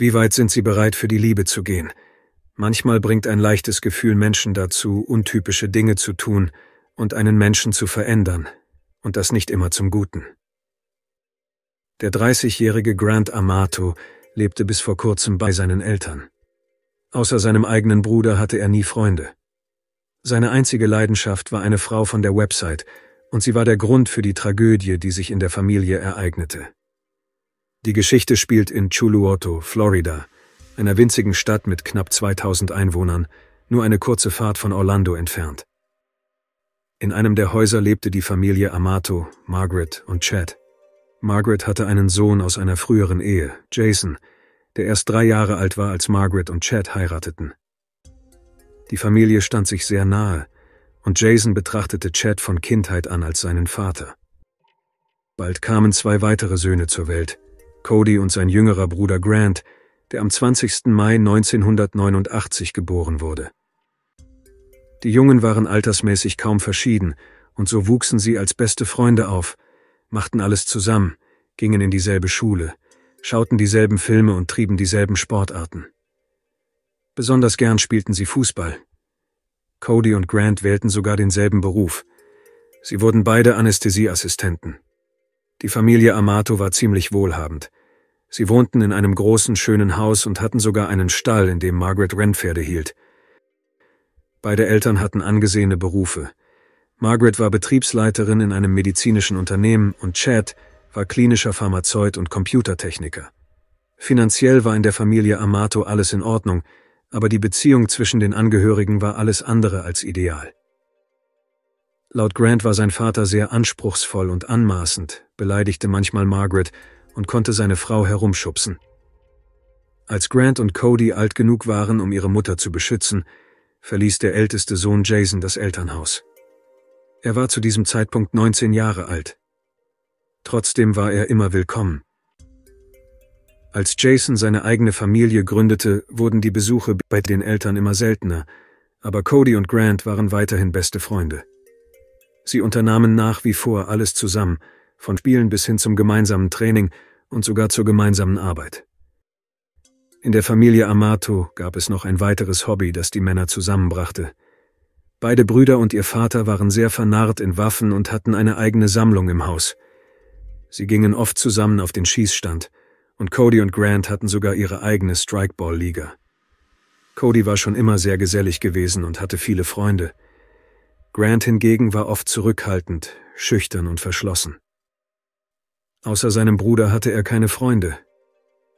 Wie weit sind sie bereit, für die Liebe zu gehen? Manchmal bringt ein leichtes Gefühl Menschen dazu, untypische Dinge zu tun und einen Menschen zu verändern, und das nicht immer zum Guten. Der 30-jährige Grant Amato lebte bis vor kurzem bei seinen Eltern. Außer seinem eigenen Bruder hatte er nie Freunde. Seine einzige Leidenschaft war eine Frau von der Website, und sie war der Grund für die Tragödie, die sich in der Familie ereignete. Die Geschichte spielt in Chuluoto, Florida, einer winzigen Stadt mit knapp 2000 Einwohnern, nur eine kurze Fahrt von Orlando entfernt. In einem der Häuser lebte die Familie Amato, Margaret und Chad. Margaret hatte einen Sohn aus einer früheren Ehe, Jason, der erst drei Jahre alt war, als Margaret und Chad heirateten. Die Familie stand sich sehr nahe, und Jason betrachtete Chad von Kindheit an als seinen Vater. Bald kamen zwei weitere Söhne zur Welt, Cody und sein jüngerer Bruder Grant, der am 20. Mai 1989 geboren wurde. Die Jungen waren altersmäßig kaum verschieden, und so wuchsen sie als beste Freunde auf, machten alles zusammen, gingen in dieselbe Schule, schauten dieselben Filme und trieben dieselben Sportarten. Besonders gern spielten sie Fußball. Cody und Grant wählten sogar denselben Beruf. Sie wurden beide Anästhesieassistenten. Die Familie Amato war ziemlich wohlhabend. Sie wohnten in einem großen, schönen Haus und hatten sogar einen Stall, in dem Margaret Rennpferde hielt. Beide Eltern hatten angesehene Berufe. Margaret war Betriebsleiterin in einem medizinischen Unternehmen und Chad war klinischer Pharmazeut und Computertechniker. Finanziell war in der Familie Amato alles in Ordnung, aber die Beziehung zwischen den Angehörigen war alles andere als ideal. Laut Grant war sein Vater sehr anspruchsvoll und anmaßend, beleidigte manchmal Margaret und konnte seine Frau herumschubsen. Als Grant und Cody alt genug waren, um ihre Mutter zu beschützen, verließ der älteste Sohn Jason das Elternhaus. Er war zu diesem Zeitpunkt 19 Jahre alt. Trotzdem war er immer willkommen. Als Jason seine eigene Familie gründete, wurden die Besuche bei den Eltern immer seltener, aber Cody und Grant waren weiterhin beste Freunde. Sie unternahmen nach wie vor alles zusammen, von Spielen bis hin zum gemeinsamen Training und sogar zur gemeinsamen Arbeit. In der Familie Amato gab es noch ein weiteres Hobby, das die Männer zusammenbrachte. Beide Brüder und ihr Vater waren sehr vernarrt in Waffen und hatten eine eigene Sammlung im Haus. Sie gingen oft zusammen auf den Schießstand, und Cody und Grant hatten sogar ihre eigene Strikeball-Liga. Cody war schon immer sehr gesellig gewesen und hatte viele Freunde – Grant hingegen war oft zurückhaltend, schüchtern und verschlossen. Außer seinem Bruder hatte er keine Freunde.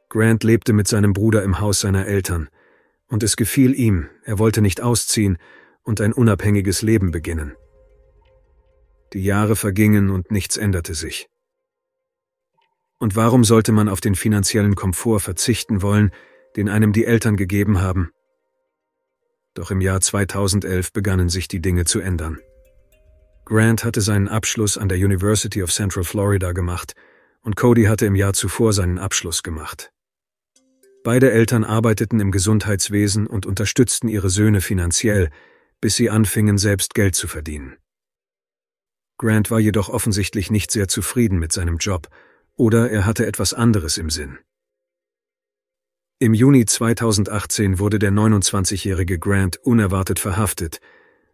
Grant lebte mit seinem Bruder im Haus seiner Eltern, und es gefiel ihm, er wollte nicht ausziehen und ein unabhängiges Leben beginnen. Die Jahre vergingen und nichts änderte sich. Und warum sollte man auf den finanziellen Komfort verzichten wollen, den einem die Eltern gegeben haben doch im Jahr 2011 begannen sich die Dinge zu ändern. Grant hatte seinen Abschluss an der University of Central Florida gemacht und Cody hatte im Jahr zuvor seinen Abschluss gemacht. Beide Eltern arbeiteten im Gesundheitswesen und unterstützten ihre Söhne finanziell, bis sie anfingen, selbst Geld zu verdienen. Grant war jedoch offensichtlich nicht sehr zufrieden mit seinem Job, oder er hatte etwas anderes im Sinn. Im Juni 2018 wurde der 29-jährige Grant unerwartet verhaftet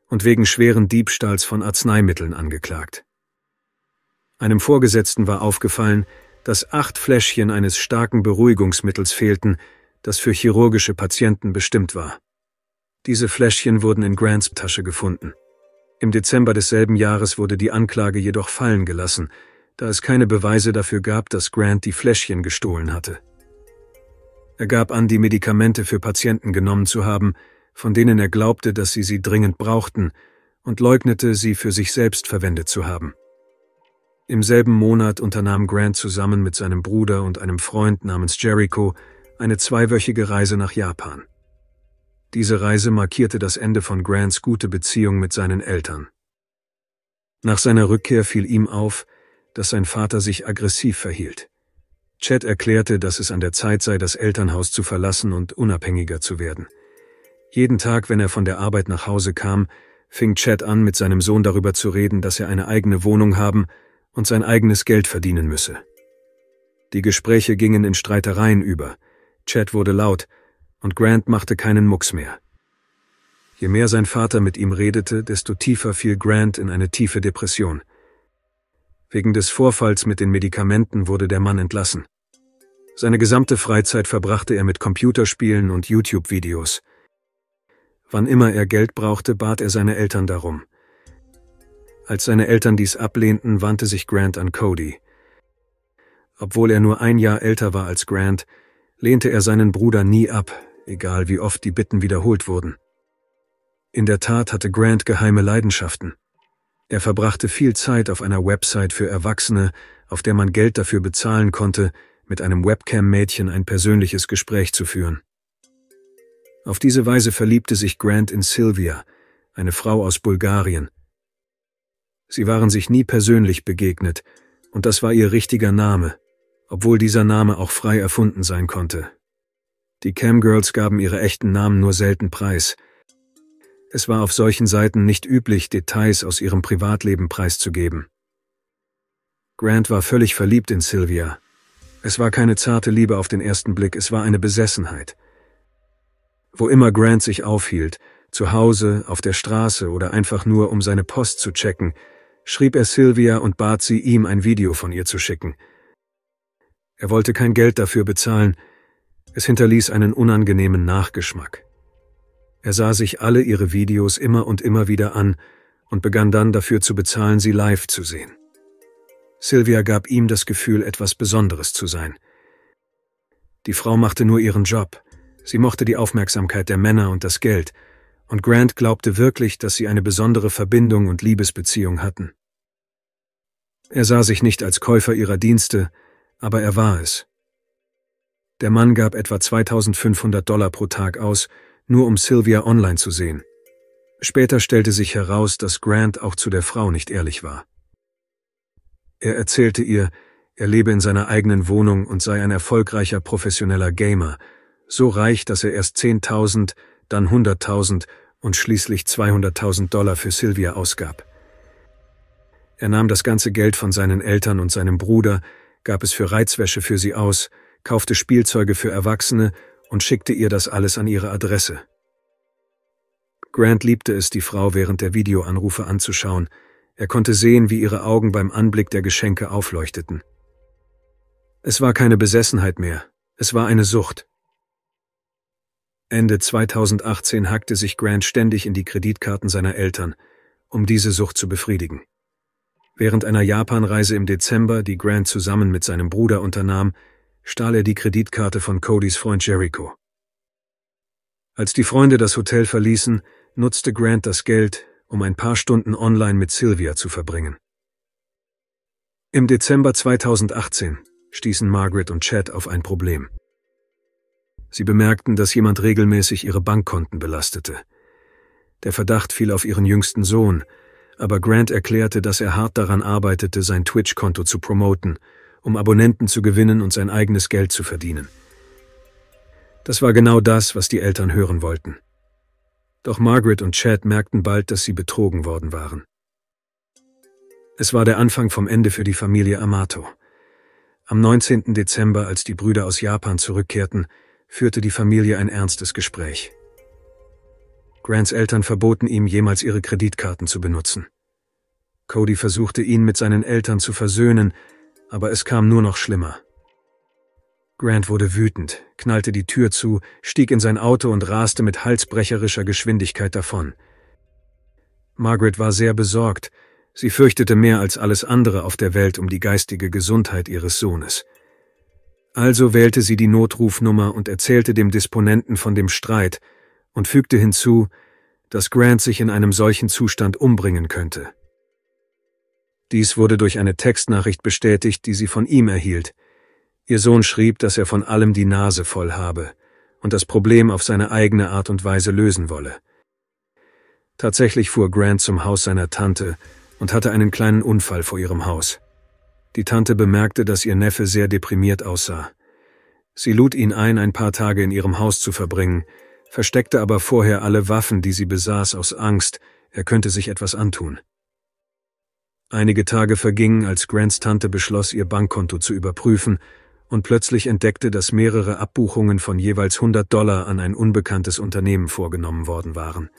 und wegen schweren Diebstahls von Arzneimitteln angeklagt. Einem Vorgesetzten war aufgefallen, dass acht Fläschchen eines starken Beruhigungsmittels fehlten, das für chirurgische Patienten bestimmt war. Diese Fläschchen wurden in Grants Tasche gefunden. Im Dezember desselben Jahres wurde die Anklage jedoch fallen gelassen, da es keine Beweise dafür gab, dass Grant die Fläschchen gestohlen hatte. Er gab an, die Medikamente für Patienten genommen zu haben, von denen er glaubte, dass sie sie dringend brauchten, und leugnete, sie für sich selbst verwendet zu haben. Im selben Monat unternahm Grant zusammen mit seinem Bruder und einem Freund namens Jericho eine zweiwöchige Reise nach Japan. Diese Reise markierte das Ende von Grants gute Beziehung mit seinen Eltern. Nach seiner Rückkehr fiel ihm auf, dass sein Vater sich aggressiv verhielt. Chad erklärte, dass es an der Zeit sei, das Elternhaus zu verlassen und unabhängiger zu werden. Jeden Tag, wenn er von der Arbeit nach Hause kam, fing Chad an, mit seinem Sohn darüber zu reden, dass er eine eigene Wohnung haben und sein eigenes Geld verdienen müsse. Die Gespräche gingen in Streitereien über, Chad wurde laut, und Grant machte keinen Mucks mehr. Je mehr sein Vater mit ihm redete, desto tiefer fiel Grant in eine tiefe Depression. Wegen des Vorfalls mit den Medikamenten wurde der Mann entlassen. Seine gesamte Freizeit verbrachte er mit Computerspielen und YouTube-Videos. Wann immer er Geld brauchte, bat er seine Eltern darum. Als seine Eltern dies ablehnten, wandte sich Grant an Cody. Obwohl er nur ein Jahr älter war als Grant, lehnte er seinen Bruder nie ab, egal wie oft die Bitten wiederholt wurden. In der Tat hatte Grant geheime Leidenschaften. Er verbrachte viel Zeit auf einer Website für Erwachsene, auf der man Geld dafür bezahlen konnte, mit einem Webcam-Mädchen ein persönliches Gespräch zu führen. Auf diese Weise verliebte sich Grant in Sylvia, eine Frau aus Bulgarien. Sie waren sich nie persönlich begegnet, und das war ihr richtiger Name, obwohl dieser Name auch frei erfunden sein konnte. Die Camgirls gaben ihre echten Namen nur selten preis, es war auf solchen Seiten nicht üblich, Details aus ihrem Privatleben preiszugeben. Grant war völlig verliebt in Sylvia. Es war keine zarte Liebe auf den ersten Blick, es war eine Besessenheit. Wo immer Grant sich aufhielt, zu Hause, auf der Straße oder einfach nur, um seine Post zu checken, schrieb er Sylvia und bat sie, ihm ein Video von ihr zu schicken. Er wollte kein Geld dafür bezahlen, es hinterließ einen unangenehmen Nachgeschmack. Er sah sich alle ihre Videos immer und immer wieder an und begann dann dafür zu bezahlen, sie live zu sehen. Sylvia gab ihm das Gefühl, etwas Besonderes zu sein. Die Frau machte nur ihren Job. Sie mochte die Aufmerksamkeit der Männer und das Geld, und Grant glaubte wirklich, dass sie eine besondere Verbindung und Liebesbeziehung hatten. Er sah sich nicht als Käufer ihrer Dienste, aber er war es. Der Mann gab etwa 2500 Dollar pro Tag aus, nur um Sylvia online zu sehen. Später stellte sich heraus, dass Grant auch zu der Frau nicht ehrlich war. Er erzählte ihr, er lebe in seiner eigenen Wohnung und sei ein erfolgreicher professioneller Gamer, so reich, dass er erst 10.000, dann 100.000 und schließlich 200.000 Dollar für Sylvia ausgab. Er nahm das ganze Geld von seinen Eltern und seinem Bruder, gab es für Reizwäsche für sie aus, kaufte Spielzeuge für Erwachsene und schickte ihr das alles an ihre Adresse. Grant liebte es, die Frau während der Videoanrufe anzuschauen. Er konnte sehen, wie ihre Augen beim Anblick der Geschenke aufleuchteten. Es war keine Besessenheit mehr, es war eine Sucht. Ende 2018 hackte sich Grant ständig in die Kreditkarten seiner Eltern, um diese Sucht zu befriedigen. Während einer Japanreise im Dezember, die Grant zusammen mit seinem Bruder unternahm, stahl er die Kreditkarte von Codys Freund Jericho. Als die Freunde das Hotel verließen, nutzte Grant das Geld, um ein paar Stunden online mit Sylvia zu verbringen. Im Dezember 2018 stießen Margaret und Chad auf ein Problem. Sie bemerkten, dass jemand regelmäßig ihre Bankkonten belastete. Der Verdacht fiel auf ihren jüngsten Sohn, aber Grant erklärte, dass er hart daran arbeitete, sein Twitch-Konto zu promoten – um Abonnenten zu gewinnen und sein eigenes Geld zu verdienen. Das war genau das, was die Eltern hören wollten. Doch Margaret und Chad merkten bald, dass sie betrogen worden waren. Es war der Anfang vom Ende für die Familie Amato. Am 19. Dezember, als die Brüder aus Japan zurückkehrten, führte die Familie ein ernstes Gespräch. Grants Eltern verboten ihm, jemals ihre Kreditkarten zu benutzen. Cody versuchte ihn mit seinen Eltern zu versöhnen, aber es kam nur noch schlimmer. Grant wurde wütend, knallte die Tür zu, stieg in sein Auto und raste mit halsbrecherischer Geschwindigkeit davon. Margaret war sehr besorgt, sie fürchtete mehr als alles andere auf der Welt um die geistige Gesundheit ihres Sohnes. Also wählte sie die Notrufnummer und erzählte dem Disponenten von dem Streit und fügte hinzu, dass Grant sich in einem solchen Zustand umbringen könnte. Dies wurde durch eine Textnachricht bestätigt, die sie von ihm erhielt. Ihr Sohn schrieb, dass er von allem die Nase voll habe und das Problem auf seine eigene Art und Weise lösen wolle. Tatsächlich fuhr Grant zum Haus seiner Tante und hatte einen kleinen Unfall vor ihrem Haus. Die Tante bemerkte, dass ihr Neffe sehr deprimiert aussah. Sie lud ihn ein, ein paar Tage in ihrem Haus zu verbringen, versteckte aber vorher alle Waffen, die sie besaß, aus Angst, er könnte sich etwas antun. Einige Tage vergingen, als Grants Tante beschloss, ihr Bankkonto zu überprüfen und plötzlich entdeckte, dass mehrere Abbuchungen von jeweils 100 Dollar an ein unbekanntes Unternehmen vorgenommen worden waren.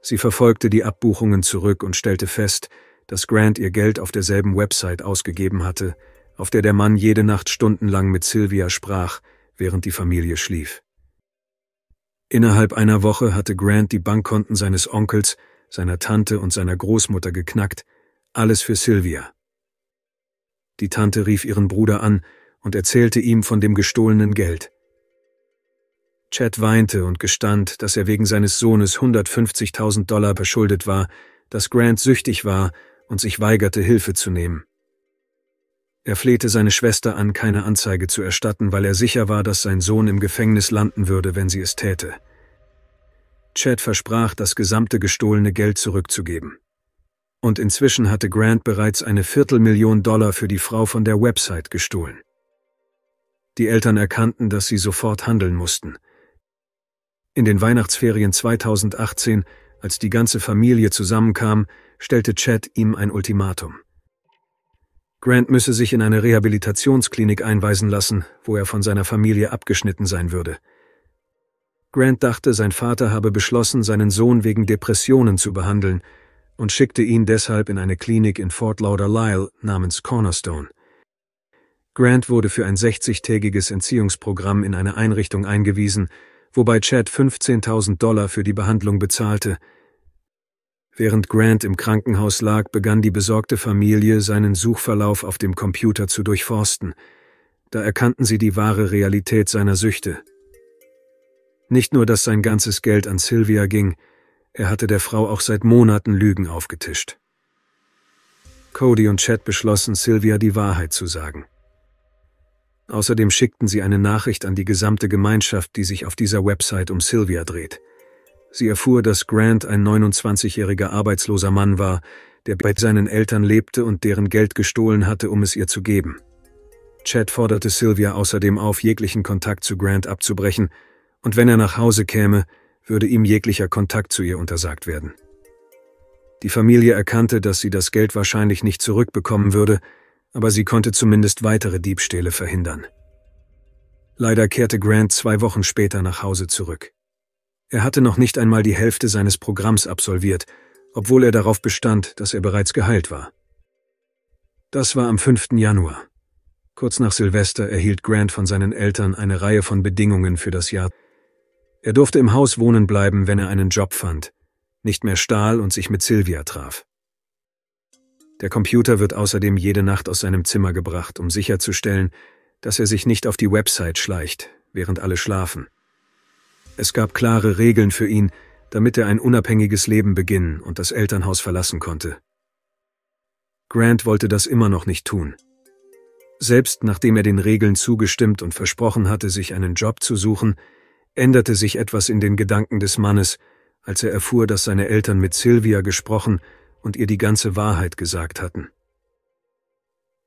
Sie verfolgte die Abbuchungen zurück und stellte fest, dass Grant ihr Geld auf derselben Website ausgegeben hatte, auf der der Mann jede Nacht stundenlang mit Sylvia sprach, während die Familie schlief. Innerhalb einer Woche hatte Grant die Bankkonten seines Onkels, seiner Tante und seiner Großmutter geknackt alles für Sylvia. Die Tante rief ihren Bruder an und erzählte ihm von dem gestohlenen Geld. Chad weinte und gestand, dass er wegen seines Sohnes 150.000 Dollar beschuldet war, dass Grant süchtig war und sich weigerte, Hilfe zu nehmen. Er flehte seine Schwester an, keine Anzeige zu erstatten, weil er sicher war, dass sein Sohn im Gefängnis landen würde, wenn sie es täte. Chad versprach, das gesamte gestohlene Geld zurückzugeben und inzwischen hatte Grant bereits eine Viertelmillion Dollar für die Frau von der Website gestohlen. Die Eltern erkannten, dass sie sofort handeln mussten. In den Weihnachtsferien 2018, als die ganze Familie zusammenkam, stellte Chad ihm ein Ultimatum. Grant müsse sich in eine Rehabilitationsklinik einweisen lassen, wo er von seiner Familie abgeschnitten sein würde. Grant dachte, sein Vater habe beschlossen, seinen Sohn wegen Depressionen zu behandeln – und schickte ihn deshalb in eine Klinik in Fort Lauderdale namens Cornerstone. Grant wurde für ein 60-tägiges Entziehungsprogramm in eine Einrichtung eingewiesen, wobei Chad 15.000 Dollar für die Behandlung bezahlte. Während Grant im Krankenhaus lag, begann die besorgte Familie, seinen Suchverlauf auf dem Computer zu durchforsten. Da erkannten sie die wahre Realität seiner Süchte. Nicht nur, dass sein ganzes Geld an Sylvia ging, er hatte der Frau auch seit Monaten Lügen aufgetischt. Cody und Chad beschlossen, Sylvia die Wahrheit zu sagen. Außerdem schickten sie eine Nachricht an die gesamte Gemeinschaft, die sich auf dieser Website um Sylvia dreht. Sie erfuhr, dass Grant ein 29-jähriger arbeitsloser Mann war, der bei seinen Eltern lebte und deren Geld gestohlen hatte, um es ihr zu geben. Chad forderte Sylvia außerdem auf, jeglichen Kontakt zu Grant abzubrechen, und wenn er nach Hause käme, würde ihm jeglicher Kontakt zu ihr untersagt werden. Die Familie erkannte, dass sie das Geld wahrscheinlich nicht zurückbekommen würde, aber sie konnte zumindest weitere Diebstähle verhindern. Leider kehrte Grant zwei Wochen später nach Hause zurück. Er hatte noch nicht einmal die Hälfte seines Programms absolviert, obwohl er darauf bestand, dass er bereits geheilt war. Das war am 5. Januar. Kurz nach Silvester erhielt Grant von seinen Eltern eine Reihe von Bedingungen für das Jahr er durfte im Haus wohnen bleiben, wenn er einen Job fand, nicht mehr stahl und sich mit Sylvia traf. Der Computer wird außerdem jede Nacht aus seinem Zimmer gebracht, um sicherzustellen, dass er sich nicht auf die Website schleicht, während alle schlafen. Es gab klare Regeln für ihn, damit er ein unabhängiges Leben beginnen und das Elternhaus verlassen konnte. Grant wollte das immer noch nicht tun. Selbst nachdem er den Regeln zugestimmt und versprochen hatte, sich einen Job zu suchen, änderte sich etwas in den Gedanken des Mannes, als er erfuhr, dass seine Eltern mit Sylvia gesprochen und ihr die ganze Wahrheit gesagt hatten.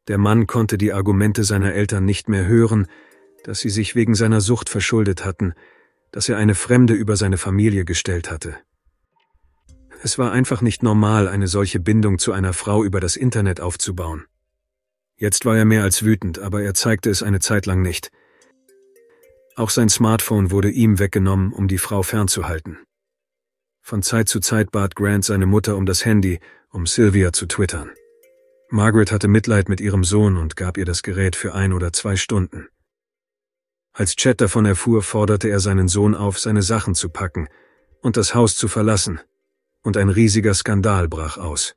Der Mann konnte die Argumente seiner Eltern nicht mehr hören, dass sie sich wegen seiner Sucht verschuldet hatten, dass er eine Fremde über seine Familie gestellt hatte. Es war einfach nicht normal, eine solche Bindung zu einer Frau über das Internet aufzubauen. Jetzt war er mehr als wütend, aber er zeigte es eine Zeit lang nicht. Auch sein Smartphone wurde ihm weggenommen, um die Frau fernzuhalten. Von Zeit zu Zeit bat Grant seine Mutter um das Handy, um Sylvia zu twittern. Margaret hatte Mitleid mit ihrem Sohn und gab ihr das Gerät für ein oder zwei Stunden. Als Chad davon erfuhr, forderte er seinen Sohn auf, seine Sachen zu packen und das Haus zu verlassen, und ein riesiger Skandal brach aus.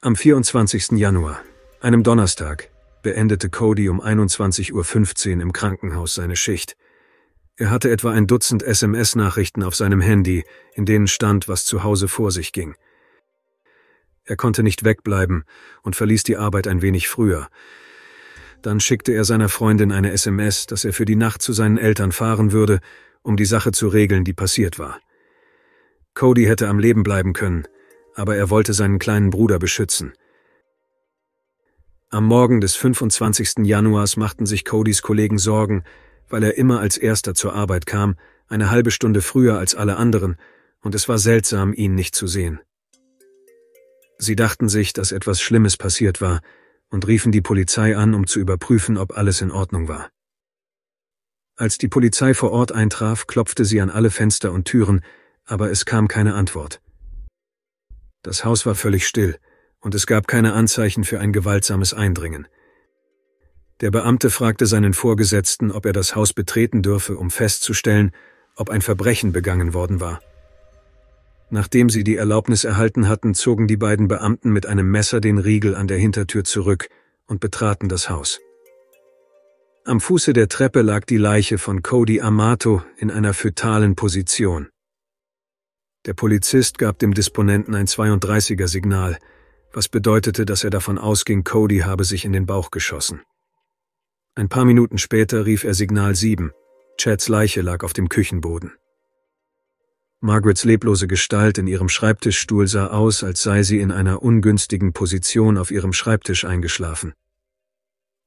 Am 24. Januar, einem Donnerstag, beendete Cody um 21.15 Uhr im Krankenhaus seine Schicht. Er hatte etwa ein Dutzend SMS-Nachrichten auf seinem Handy, in denen stand, was zu Hause vor sich ging. Er konnte nicht wegbleiben und verließ die Arbeit ein wenig früher. Dann schickte er seiner Freundin eine SMS, dass er für die Nacht zu seinen Eltern fahren würde, um die Sache zu regeln, die passiert war. Cody hätte am Leben bleiben können, aber er wollte seinen kleinen Bruder beschützen. Am Morgen des 25. Januars machten sich Codys Kollegen Sorgen, weil er immer als erster zur Arbeit kam, eine halbe Stunde früher als alle anderen, und es war seltsam, ihn nicht zu sehen. Sie dachten sich, dass etwas Schlimmes passiert war, und riefen die Polizei an, um zu überprüfen, ob alles in Ordnung war. Als die Polizei vor Ort eintraf, klopfte sie an alle Fenster und Türen, aber es kam keine Antwort. Das Haus war völlig still, und es gab keine Anzeichen für ein gewaltsames Eindringen. Der Beamte fragte seinen Vorgesetzten, ob er das Haus betreten dürfe, um festzustellen, ob ein Verbrechen begangen worden war. Nachdem sie die Erlaubnis erhalten hatten, zogen die beiden Beamten mit einem Messer den Riegel an der Hintertür zurück und betraten das Haus. Am Fuße der Treppe lag die Leiche von Cody Amato in einer fötalen Position. Der Polizist gab dem Disponenten ein 32er Signal, was bedeutete, dass er davon ausging, Cody habe sich in den Bauch geschossen. Ein paar Minuten später rief er Signal 7. Chads Leiche lag auf dem Küchenboden. Margarets leblose Gestalt in ihrem Schreibtischstuhl sah aus, als sei sie in einer ungünstigen Position auf ihrem Schreibtisch eingeschlafen.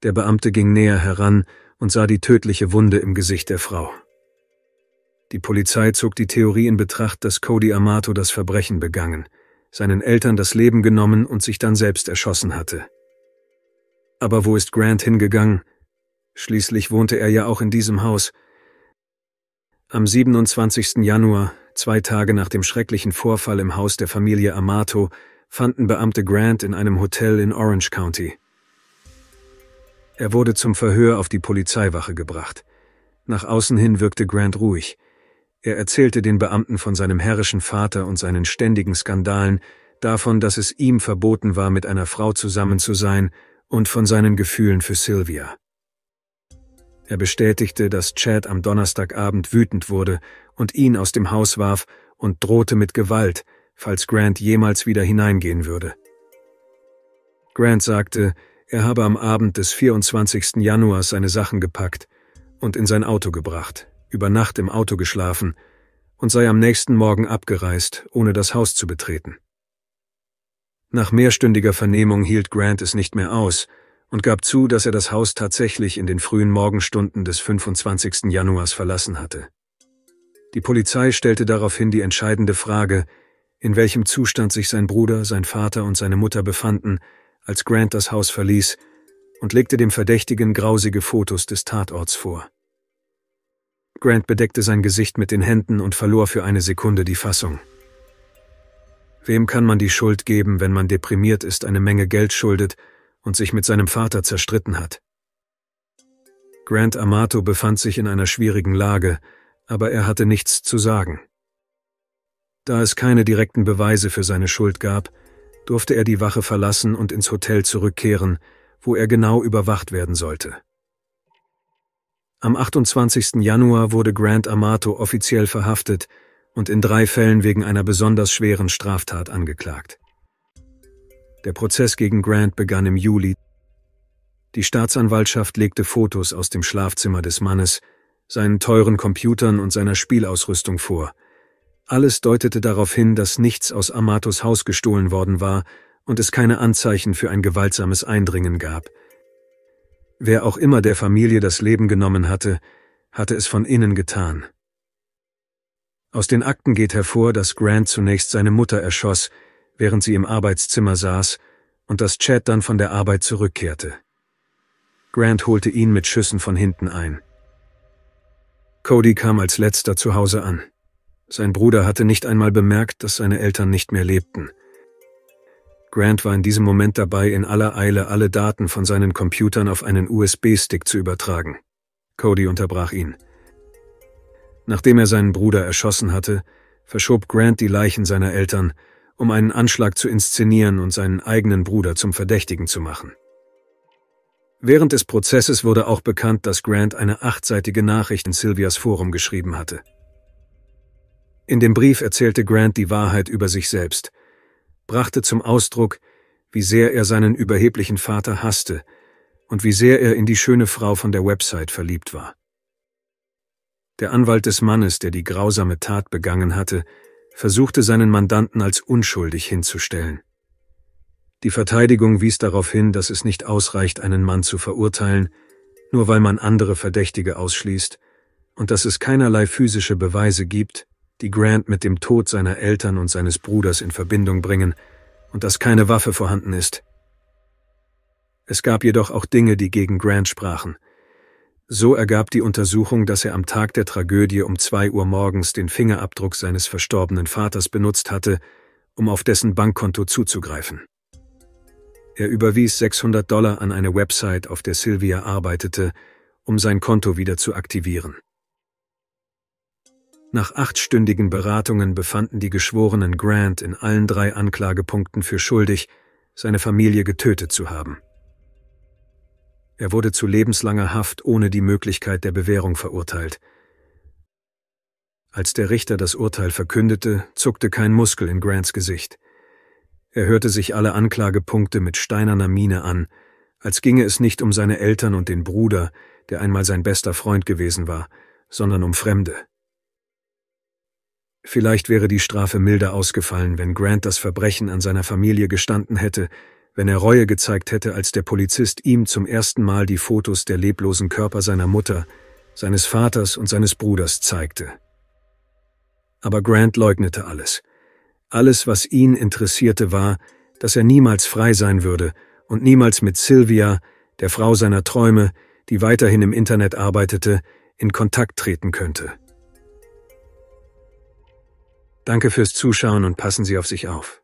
Der Beamte ging näher heran und sah die tödliche Wunde im Gesicht der Frau. Die Polizei zog die Theorie in Betracht, dass Cody Amato das Verbrechen begangen seinen Eltern das Leben genommen und sich dann selbst erschossen hatte. Aber wo ist Grant hingegangen? Schließlich wohnte er ja auch in diesem Haus. Am 27. Januar, zwei Tage nach dem schrecklichen Vorfall im Haus der Familie Amato, fanden Beamte Grant in einem Hotel in Orange County. Er wurde zum Verhör auf die Polizeiwache gebracht. Nach außen hin wirkte Grant ruhig. Er erzählte den Beamten von seinem herrischen Vater und seinen ständigen Skandalen, davon, dass es ihm verboten war, mit einer Frau zusammen zu sein, und von seinen Gefühlen für Sylvia. Er bestätigte, dass Chad am Donnerstagabend wütend wurde und ihn aus dem Haus warf und drohte mit Gewalt, falls Grant jemals wieder hineingehen würde. Grant sagte, er habe am Abend des 24. Januars seine Sachen gepackt und in sein Auto gebracht, über Nacht im Auto geschlafen und sei am nächsten Morgen abgereist, ohne das Haus zu betreten. Nach mehrstündiger Vernehmung hielt Grant es nicht mehr aus und gab zu, dass er das Haus tatsächlich in den frühen Morgenstunden des 25. Januars verlassen hatte. Die Polizei stellte daraufhin die entscheidende Frage, in welchem Zustand sich sein Bruder, sein Vater und seine Mutter befanden, als Grant das Haus verließ, und legte dem Verdächtigen grausige Fotos des Tatorts vor. Grant bedeckte sein Gesicht mit den Händen und verlor für eine Sekunde die Fassung. Wem kann man die Schuld geben, wenn man deprimiert ist, eine Menge Geld schuldet und sich mit seinem Vater zerstritten hat? Grant Amato befand sich in einer schwierigen Lage, aber er hatte nichts zu sagen. Da es keine direkten Beweise für seine Schuld gab, durfte er die Wache verlassen und ins Hotel zurückkehren, wo er genau überwacht werden sollte. Am 28. Januar wurde Grant Amato offiziell verhaftet und in drei Fällen wegen einer besonders schweren Straftat angeklagt. Der Prozess gegen Grant begann im Juli. Die Staatsanwaltschaft legte Fotos aus dem Schlafzimmer des Mannes, seinen teuren Computern und seiner Spielausrüstung vor. Alles deutete darauf hin, dass nichts aus Amatos Haus gestohlen worden war und es keine Anzeichen für ein gewaltsames Eindringen gab – Wer auch immer der Familie das Leben genommen hatte, hatte es von innen getan. Aus den Akten geht hervor, dass Grant zunächst seine Mutter erschoss, während sie im Arbeitszimmer saß, und dass Chad dann von der Arbeit zurückkehrte. Grant holte ihn mit Schüssen von hinten ein. Cody kam als letzter zu Hause an. Sein Bruder hatte nicht einmal bemerkt, dass seine Eltern nicht mehr lebten. Grant war in diesem Moment dabei, in aller Eile alle Daten von seinen Computern auf einen USB-Stick zu übertragen. Cody unterbrach ihn. Nachdem er seinen Bruder erschossen hatte, verschob Grant die Leichen seiner Eltern, um einen Anschlag zu inszenieren und seinen eigenen Bruder zum Verdächtigen zu machen. Während des Prozesses wurde auch bekannt, dass Grant eine achtseitige Nachricht in Sylvias Forum geschrieben hatte. In dem Brief erzählte Grant die Wahrheit über sich selbst – brachte zum Ausdruck, wie sehr er seinen überheblichen Vater hasste und wie sehr er in die schöne Frau von der Website verliebt war. Der Anwalt des Mannes, der die grausame Tat begangen hatte, versuchte seinen Mandanten als unschuldig hinzustellen. Die Verteidigung wies darauf hin, dass es nicht ausreicht, einen Mann zu verurteilen, nur weil man andere Verdächtige ausschließt, und dass es keinerlei physische Beweise gibt, die Grant mit dem Tod seiner Eltern und seines Bruders in Verbindung bringen und dass keine Waffe vorhanden ist. Es gab jedoch auch Dinge, die gegen Grant sprachen. So ergab die Untersuchung, dass er am Tag der Tragödie um zwei Uhr morgens den Fingerabdruck seines verstorbenen Vaters benutzt hatte, um auf dessen Bankkonto zuzugreifen. Er überwies 600 Dollar an eine Website, auf der Sylvia arbeitete, um sein Konto wieder zu aktivieren. Nach achtstündigen Beratungen befanden die Geschworenen Grant in allen drei Anklagepunkten für schuldig, seine Familie getötet zu haben. Er wurde zu lebenslanger Haft ohne die Möglichkeit der Bewährung verurteilt. Als der Richter das Urteil verkündete, zuckte kein Muskel in Grants Gesicht. Er hörte sich alle Anklagepunkte mit steinerner Miene an, als ginge es nicht um seine Eltern und den Bruder, der einmal sein bester Freund gewesen war, sondern um Fremde. Vielleicht wäre die Strafe milder ausgefallen, wenn Grant das Verbrechen an seiner Familie gestanden hätte, wenn er Reue gezeigt hätte, als der Polizist ihm zum ersten Mal die Fotos der leblosen Körper seiner Mutter, seines Vaters und seines Bruders zeigte. Aber Grant leugnete alles. Alles, was ihn interessierte, war, dass er niemals frei sein würde und niemals mit Sylvia, der Frau seiner Träume, die weiterhin im Internet arbeitete, in Kontakt treten könnte. Danke fürs Zuschauen und passen Sie auf sich auf.